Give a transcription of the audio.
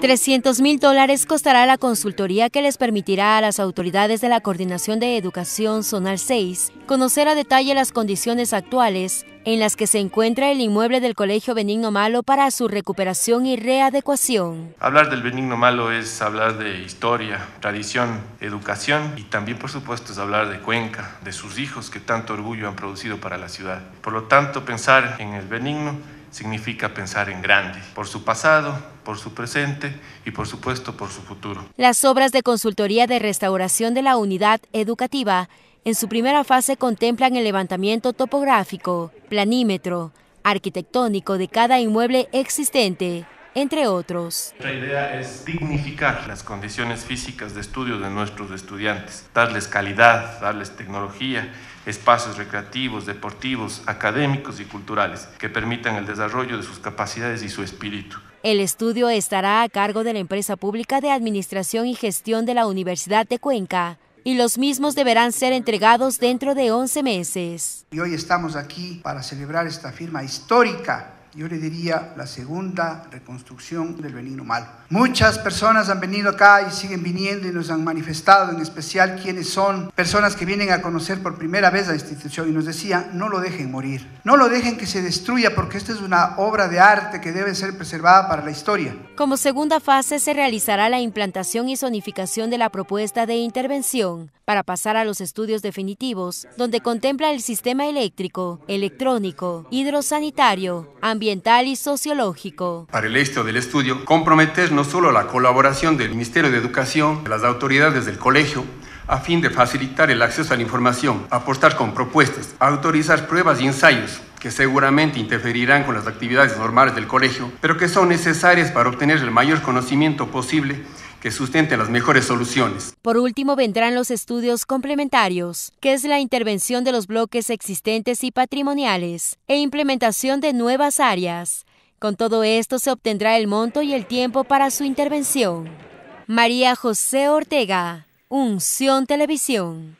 300 mil dólares costará la consultoría que les permitirá a las autoridades de la Coordinación de Educación Zonal 6 conocer a detalle las condiciones actuales en las que se encuentra el inmueble del Colegio Benigno Malo para su recuperación y readecuación. Hablar del Benigno Malo es hablar de historia, tradición, educación y también por supuesto es hablar de Cuenca, de sus hijos que tanto orgullo han producido para la ciudad. Por lo tanto, pensar en el Benigno significa pensar en grande, por su pasado, por su presente y por supuesto por su futuro. Las obras de consultoría de restauración de la unidad educativa en su primera fase contemplan el levantamiento topográfico, planímetro, arquitectónico de cada inmueble existente, entre otros. Nuestra idea es dignificar las condiciones físicas de estudio de nuestros estudiantes, darles calidad, darles tecnología, espacios recreativos, deportivos, académicos y culturales que permitan el desarrollo de sus capacidades y su espíritu. El estudio estará a cargo de la empresa pública de Administración y Gestión de la Universidad de Cuenca y los mismos deberán ser entregados dentro de 11 meses. Y hoy estamos aquí para celebrar esta firma histórica yo le diría la segunda reconstrucción del veneno malo. Muchas personas han venido acá y siguen viniendo y nos han manifestado, en especial quienes son personas que vienen a conocer por primera vez la institución y nos decía no lo dejen morir, no lo dejen que se destruya porque esta es una obra de arte que debe ser preservada para la historia. Como segunda fase se realizará la implantación y zonificación de la propuesta de intervención para pasar a los estudios definitivos, donde contempla el sistema eléctrico, electrónico, hidrosanitario, ambiental, y sociológico. Para el éxito del estudio, comprometer no solo la colaboración del Ministerio de Educación, de las autoridades del colegio, a fin de facilitar el acceso a la información, aportar con propuestas, autorizar pruebas y ensayos, que seguramente interferirán con las actividades normales del colegio, pero que son necesarias para obtener el mayor conocimiento posible que sustente las mejores soluciones. Por último, vendrán los estudios complementarios, que es la intervención de los bloques existentes y patrimoniales, e implementación de nuevas áreas. Con todo esto se obtendrá el monto y el tiempo para su intervención. María José Ortega, Unción Televisión.